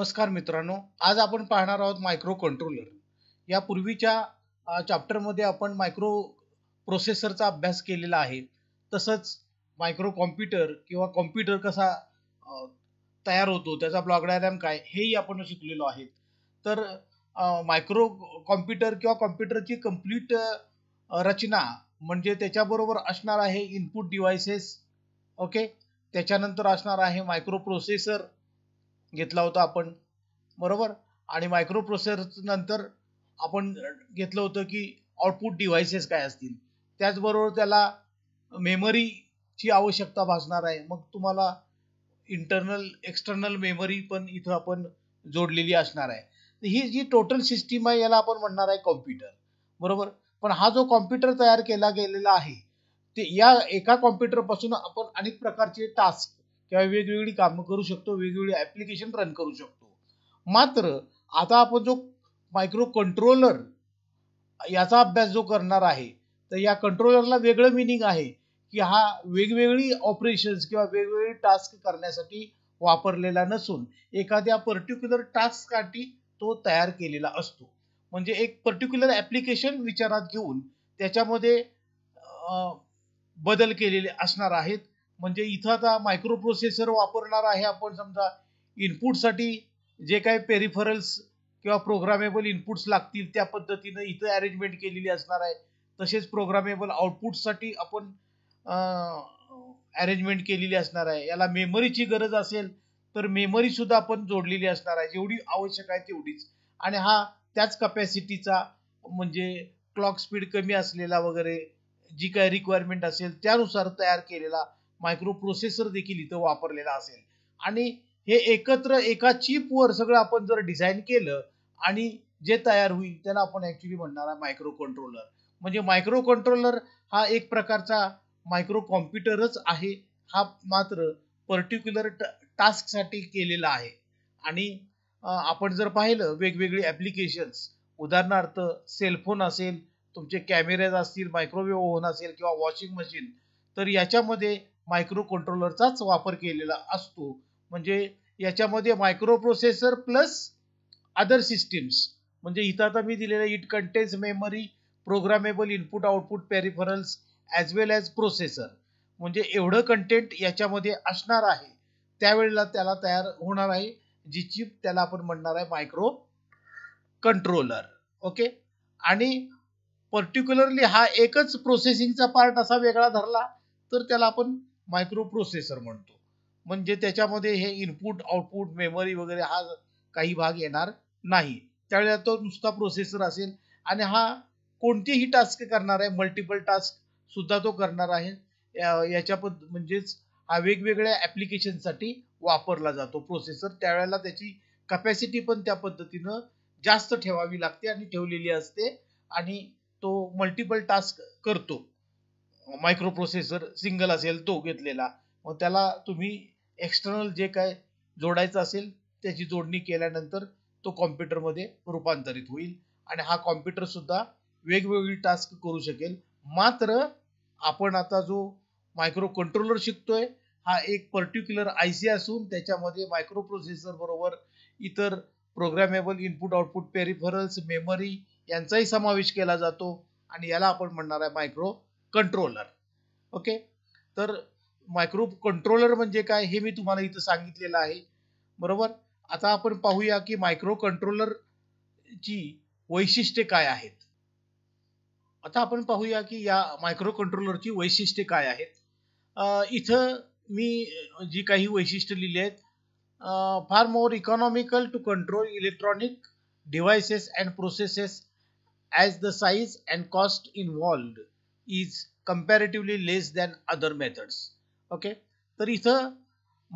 नमस्कार मित्रांनो आज आपण पाहणार आहोत मायक्रो कंट्रोलर यापूर्वीच्या चॅप्टरमध्ये आपण मायक्रो प्रोसेसरचा अभ्यास केलेला आहे तसंच मायक्रो कॉम्प्युटर किंवा कॉम्प्युटर कसा तयार होतो त्याचा ब्लॉक डायग्राम काय हेही आपण शिकलेलो आहे तर मायक्रो कॉम्प्युटर किंवा कॉम्प्युटरची कम्प्लीट रचना म्हणजे त्याच्याबरोबर असणार आहे इनपुट डिव्हायसेस ओके त्याच्यानंतर असणार आहे मायक्रो प्रोसेसर घेतला होता आपण बरोबर आणि मायक्रो प्रोसेसर नंतर आपण घेतलं होतं की आउटपुट डिव्हाइसेस काय असतील त्याचबरोबर त्याला मेमरीची आवश्यकता भासणार आहे मग तुम्हाला इंटरनल एक्सटर्नल मेमरी पण इथं आपण जोडलेली असणार आहे ही जी टोटल सिस्टीम आहे याला आपण म्हणणार आहे कॉम्प्युटर बरोबर पण हा जो कॉम्प्युटर तयार केला गेलेला आहे ते या एका कॉम्प्युटरपासून आपण अनेक प्रकारचे टास्क किंवा वेगवेगळी कामं करू शकतो वेगवेगळी ॲप्लिकेशन रन करू शकतो मात्र आता आपण जो मायक्रो कंट्रोलर याचा अभ्यास जो करणार आहे तर या कंट्रोलरला वेगळं मिनिंग आहे की हा वेगवेगळी ऑपरेशन्स किंवा वेगवेगळी टास्क करण्यासाठी वापरलेला नसून एखाद्या पर्टिक्युलर टास्कसाठी तो तयार केलेला असतो म्हणजे एक पर्टिक्युलर ॲप्लिकेशन विचारात घेऊन त्याच्यामध्ये बदल केलेले असणार आहेत म्हणजे इथं आता मायक्रो प्रोसेसर वापरणार आहे आपण समजा इनपुटसाठी जे काही पेरिफरल्स किंवा प्रोग्रामेबल इनपुट्स लागतील त्या पद्धतीनं इथं अरेंजमेंट केलेली असणार आहे तसेच प्रोग्रामेबल आउटपुटसाठी आपण अरेंजमेंट केलेली असणार आहे याला मेमरीची गरज असेल तर मेमरी सुद्धा आपण जोडलेली असणार आहे जेवढी आवश्यक आहे तेवढीच आणि हा त्याच कपॅसिटीचा म्हणजे क्लॉक स्पीड कमी असलेला वगैरे जी काय रिक्वायरमेंट असेल त्यानुसार तयार केलेला मायक्रोप्रोसेसर देखील इथं वापरलेला असेल आणि हे एकत्र एका चिपवर सगळं आपण जर डिझाईन केलं आणि जे तयार होईल त्याला आपण ऍक्च्युली म्हणणार आहे मायक्रो कंट्रोलर म्हणजे मायक्रो कंट्रोलर हा एक प्रकारचा मायक्रो कॉम्प्युटरच आहे हा मात्र पर्टिक्युलर टास्कसाठी केलेला आहे आणि आपण जर पाहिलं वेगवेगळे ॲप्लिकेशन्स उदाहरणार्थ सेलफोन असेल तुमचे कॅमेरेज असतील मायक्रोवेव्ह ओव्हन असेल किंवा वॉशिंग मशीन तर याच्यामध्ये मायक्रो कंट्रोलरचाच वापर केलेला असतो म्हणजे याच्यामध्ये microprocessor plus other systems म्हणजे इथं आता मी दिलेलं it contains memory programmable input output peripherals as well as processor म्हणजे एवढं कंटेंट याच्यामध्ये असणार आहे त्यावेळेला त्याला तयार होणार आहे जी चिप त्याला आपण म्हणणार आहे मायक्रो कंट्रोलर ओके आणि पर्टिक्युलरली हा एकच प्रोसेसिंगचा पार्ट असा वेगळा धरला तर त्याला आपण मायक्रो प्रोसेसर म्हणतो म्हणजे त्याच्यामध्ये हे इनपुट आउटपुट मेमरी वगैरे हा काही भाग येणार नाही त्यावेळेला तो नुसता प्रोसेसर असेल आणि हा कोणतीही टास्क करणार आहे मल्टिपल टास्क सुद्धा तो करणार आहे याच्या पद म्हणजेच हा वेगवेगळ्या ॲप्लिकेशनसाठी वापरला जातो प्रोसेसर त्यावेळेला त्याची कपॅसिटी पण त्या पद्धतीनं जास्त ठेवावी लागते आणि ठेवलेली असते आणि तो मल्टिपल टास्क करतो मायक्रो प्रोसेसर सिंगल असेल तो घेतलेला मग त्याला तुम्ही एक्सटर्नल जे काय जोडायचं असेल त्याची जोडणी केल्यानंतर तो कॉम्प्युटरमध्ये रूपांतरित होईल आणि हा कॉम्प्युटर सुद्धा वेगवेगळी टास्क करू शकेल मात्र आपण आता जो मायक्रो कंट्रोलर शिकतोय हा एक पर्टिक्युलर आय सी असून त्याच्यामध्ये मायक्रो प्रोसेसर बरोबर इतर programmable input output peripherals memory यांचाही समावेश केला जातो आणि याला आपण म्हणणार आहे मायक्रो कंट्रोलर ओके तर मायक्रो कंट्रोलर म्हणजे काय हे मी तुम्हाला इथं सांगितलेलं आहे बरोबर आता आपण पाहूया की मायक्रो कंट्रोलरची वैशिष्ट्ये काय आहेत आता आपण पाहूया की या मायक्रो कंट्रोलरची वैशिष्ट्ये काय आहेत इथं मी जी काही वैशिष्ट्य लिहिली आहेत far more economical to control electronic devices and processes as the size and cost involved is comparatively less than other methods okay तर इथं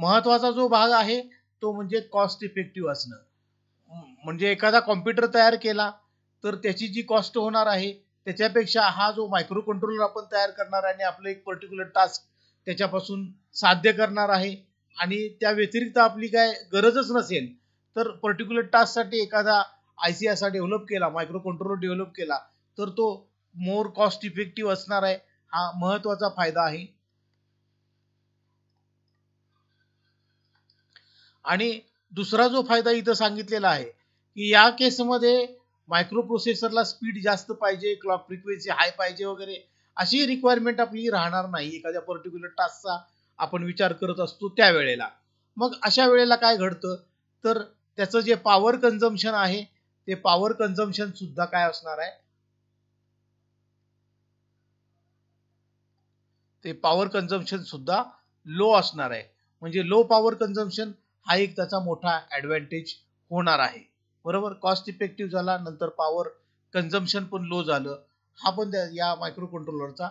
महत्वाचा जो भाग आहे तो म्हणजे कॉस्ट इफेक्टिव्ह असणं म्हणजे एखादा कॉम्प्युटर तयार केला तर त्याची जी कॉस्ट होणार आहे त्याच्यापेक्षा हा जो मायक्रो कंट्रोलर आपण तयार करणार आहे आणि आपलं एक पर्टिक्युलर टास्क त्याच्यापासून साध्य करणार आहे आणि त्या व्यतिरिक्त आपली काय गरजच नसेल तर पर्टिक्युलर टास्कसाठी एखादा आय सी असा डेव्हलप केला मायक्रो कंट्रोलर डेव्हलप केला तर तो मोर कॉस्ट इफेक्टिव्ह असणार आहे हा महत्वाचा फायदा आहे आणि दुसरा जो फायदा इथं सांगितलेला आहे की या केसमध्ये मायक्रो प्रोसेसरला स्पीड जास्त पाहिजे क्लॉक फ्रिक्वेन्सी हाय पाहिजे वगैरे अशी रिक्वायरमेंट आपली राहणार नाही एखाद्या पर्टिक्युलर टास्कचा आपण विचार करत असतो त्या वेळेला मग अशा वेळेला काय घडतं तर त्याचं जे पॉवर कन्झम्पन आहे ते पॉवर कन्झम्पन सुद्धा काय असणार आहे ते पॉवर कन्झम्पन सुद्धा लो असणार आहे म्हणजे लो पॉवर कन्झम्पशन हा एक त्याचा मोठा ॲडव्हान्टेज होणार आहे बरोबर कॉस्ट इफेक्टिव्ह झाला नंतर पॉवर कन्झम्पशन पण लो झालं हा पण या मायक्रो कंट्रोलरचा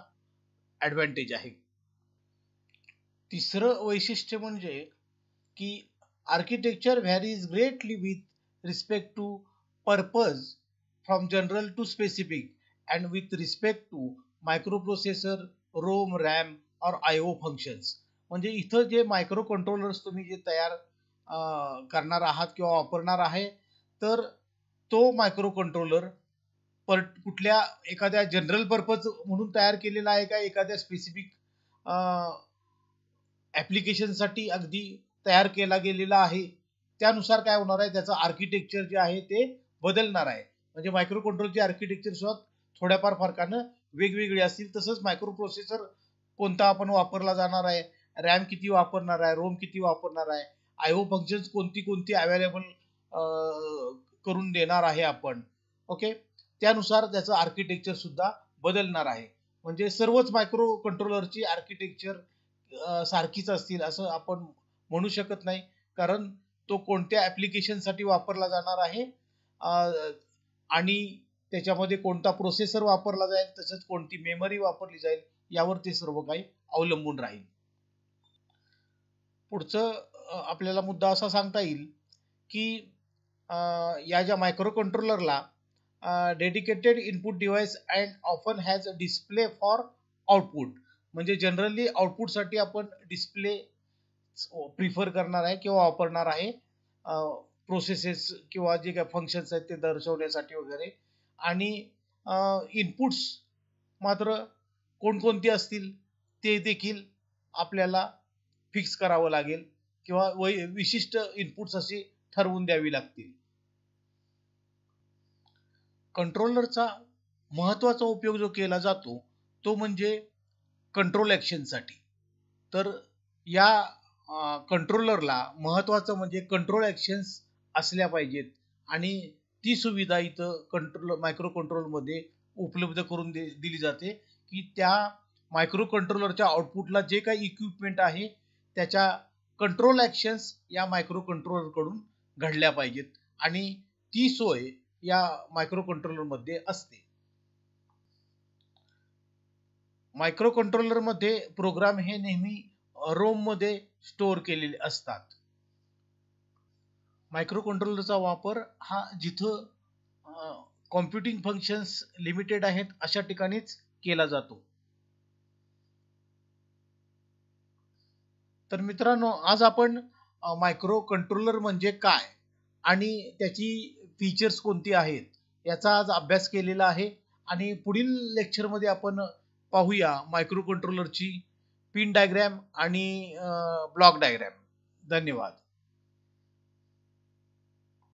ॲडव्हान्टेज आहे तिसरं वैशिष्ट्य म्हणजे की architecture varies greatly with respect to purpose from general to specific and with respect to microprocessor ROM RAM और आय ओ फंक्शन्स म्हणजे इथं जे मायक्रो कंट्रोलर्स तुम्ही जे तयार करणार आहात किंवा वापरणार आहे तर तो मायक्रो कंट्रोलर पर कुठल्या एखाद्या जनरल पर्पज म्हणून तयार केलेला आहे का एखाद्या स्पेसिफिक ॲप्लिकेशनसाठी अगदी तयार केला गेलेला आहे त्यानुसार काय होणार आहे त्याचं आर्किटेक्चर जे आहे ते बदलणार आहे म्हणजे मायक्रो कंट्रोलचे आर्किटेक्चर सुद्धा थोड्याफार फरकानं वेगवेगळे असतील तसंच मायक्रो प्रोसेसर कोणता आपण वापरला जाणार आहे रॅम किती वापरणार आहे रोम किती वापरणार आहे आयओ फंक्शन्स कोणती कोणती अवेलेबल करून देणार आहे आपण ओके त्यानुसार त्याचं आर्किटेक्चर सुद्धा बदलणार आहे म्हणजे सर्वच मायक्रो कंट्रोलरची आर्किटेक्चर सारखीच असतील असं आपण म्हणू शकत नाही कारण तो कोणत्या ऍप्लिकेशनसाठी वापरला जाणार आहे आणि त्याच्यामध्ये कोणता प्रोसेसर वापरला जाईल तसंच कोणती मेमरी वापरली जाईल यावर ते सर्व काही अवलंबून राहील पुढचं आपल्याला मुद्दा असा सांगता येईल की या ज्या मायक्रो कंट्रोलरला dedicated input device and often has display for output म्हणजे जनरली आउटपुटसाठी आपण डिस्प्ले प्रिफर करणार आहे किंवा वापरणार आहे प्रोसेसेस किंवा जे काही फंक्शन्स आहेत ते दर्शवण्यासाठी वगैरे आणि इनपुट्स मात्र कोणकोणते असतील ते देखील आपल्याला फिक्स करावं लागेल किंवा वै विशिष्ट इनपुट्स असे ठरवून द्यावी लागतील कंट्रोलरचा महत्त्वाचा उपयोग जो केला जातो तो म्हणजे कंट्रोल ॲक्शनसाठी तर या कंट्रोलरला महत्त्वाचं म्हणजे कंट्रोल ॲक्शन्स असल्या पाहिजेत आणि ती सुविधा इथं कंट्रोल मायक्रो कंट्रोलमध्ये उपलब्ध करून दिली जाते की त्या मायक्रो कंट्रोलरच्या आउटपुटला जे काही इक्विपमेंट आहे त्याच्या कंट्रोल ॲक्शन्स या मायक्रो कंट्रोलर कडून घडल्या पाहिजेत आणि ती सोय या मायक्रो कंट्रोलरमध्ये असते मायक्रो कंट्रोलरमध्ये प्रोग्राम हे नेहमी रोममध्ये स्टोअर केलेले असतात मायक्रो कंट्रोलरचा वापर हा जिथं कॉम्प्युटिंग फंक्शन्स लिमिटेड आहेत अशा ठिकाणीच केला जातो तर मित्रांनो आज आपण मायक्रो कंट्रोलर म्हणजे काय आणि त्याची फीचर्स कोणती आहेत याचा आज अभ्यास केलेला आहे आणि पुढील लेक्चरमध्ये आपण पाहूया मायक्रो कंट्रोलरची पिन डायग्रॅम आणि ब्लॉक डायग्रॅम धन्यवाद